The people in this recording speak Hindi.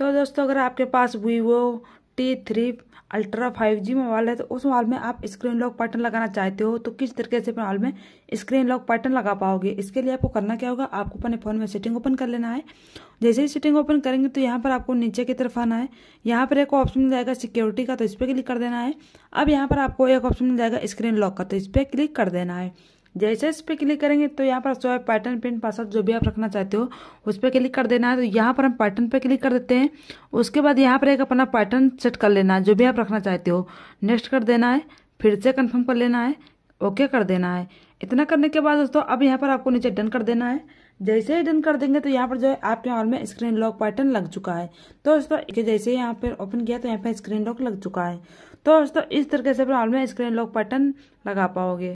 तो दोस्तों अगर आपके पास Vivo T three ultra five G mobile है तो उस मोबाइल में आप स्क्रीन लॉक पैटर्न लगाना चाहते हो तो किस तरीके से मोबाइल में स्क्रीन लॉक पैटर्न लगा पाओगे इसके लिए आपको करना क्या होगा आपको अपने फ़ोन में सेटिंग ओपन कर लेना है जैसे ही सेटिंग ओपन करेंगे तो यहाँ पर आपको नीचे की तरफ आना है यहाँ पर एक ऑप्शन मिल जाएगा सिक्योरिटी का तो इस पर क्लिक कर देना है अब यहाँ पर आपको एक ऑप्शन मिल जाएगा स्क्रीन लॉक का तो इस पर क्लिक कर देना है जैसे इस पर क्लिक करेंगे तो यहाँ पर जो है पैटर्न पिन पासवर्ड जो भी आप रखना चाहते हो उस पर क्लिक कर देना है तो यहाँ पर हम पैटर्न पर क्लिक कर देते हैं उसके बाद यहाँ पर एक अपना पैटर्न सेट कर लेना है जो भी आप रखना चाहते हो नेक्स्ट कर देना है फिर से कन्फर्म कर लेना है ओके कर देना है इतना करने के बाद दोस्तों अब यहाँ पर आपको नीचे डन कर देना है जैसे ही डन कर देंगे तो यहाँ पर जो है आपके हॉल में स्क्रीन लॉक पैटर्न लग चुका है तो दोस्तों जैसे यहाँ पर ओपन किया तो यहाँ पर स्क्रीन लॉक लग चुका है तो दोस्तों इस तरीके से अपने हॉल में स्क्रीन लॉक पैटर्न लगा पाओगे